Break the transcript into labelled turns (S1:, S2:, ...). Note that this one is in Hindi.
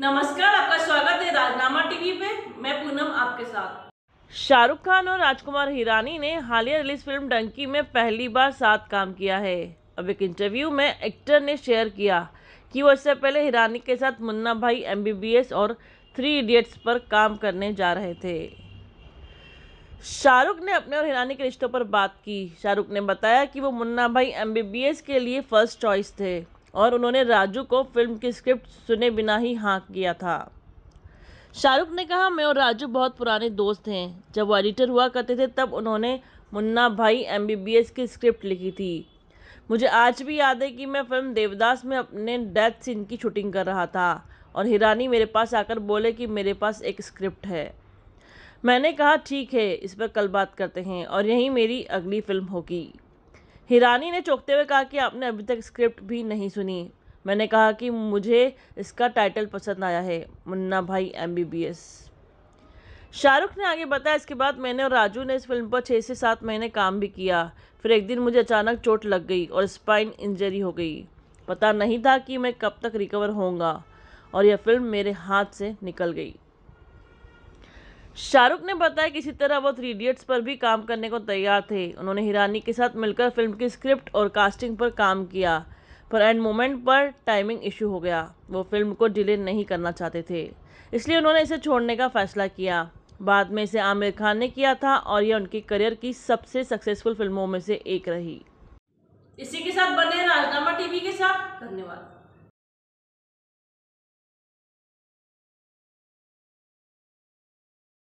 S1: नमस्कार आपका स्वागत है राजनामा टीवी पे मैं पूनम आपके साथ शाहरुख खान और राजकुमार हिरानी ने हालिया रिलीज फिल्म डंकी में पहली बार साथ काम किया है अब एक इंटरव्यू में एक्टर ने शेयर किया कि वो इससे पहले हिरानी के साथ मुन्ना भाई एम और थ्री इडियट्स पर काम करने जा रहे थे शाहरुख ने अपने और हिरानी के रिश्तों पर बात की शाहरुख ने बताया कि वो मुन्ना भाई एम के लिए फर्स्ट चॉइस थे और उन्होंने राजू को फिल्म की स्क्रिप्ट सुने बिना ही हाँ किया था शाहरुख ने कहा मैं और राजू बहुत पुराने दोस्त हैं जब वो एडिटर हुआ करते थे तब उन्होंने मुन्ना भाई एम की स्क्रिप्ट लिखी थी मुझे आज भी याद है कि मैं फिल्म देवदास में अपने डेथ सीन की शूटिंग कर रहा था और हिरानी मेरे पास आकर बोले कि मेरे पास एक स्क्रिप्ट है मैंने कहा ठीक है इस पर कल बात करते हैं और यही मेरी अगली फिल्म होगी हिरानी ने चौंकते हुए कहा कि आपने अभी तक स्क्रिप्ट भी नहीं सुनी मैंने कहा कि मुझे इसका टाइटल पसंद आया है मुन्ना भाई एम शाहरुख ने आगे बताया इसके बाद मैंने और राजू ने इस फिल्म पर छः से सात महीने काम भी किया फिर एक दिन मुझे अचानक चोट लग गई और स्पाइन इंजरी हो गई पता नहीं था कि मैं कब तक रिकवर होऊंगा और यह फिल्म मेरे हाथ से निकल गई शाहरुख ने बताया कि इसी तरह वो थ्री इडियट्स पर भी काम करने को तैयार थे उन्होंने हिरानी के साथ मिलकर फिल्म की स्क्रिप्ट और कास्टिंग पर काम किया पर एंड मोमेंट पर टाइमिंग इशू हो गया वो फिल्म को डिले नहीं करना चाहते थे इसलिए उन्होंने इसे छोड़ने का फैसला किया बाद में इसे आमिर खान ने किया था और यह उनकी करियर की सबसे सक्सेसफुल फिल्मों में से एक रही इसी के साथ बने राजनामा टीवी के साथ धन्यवाद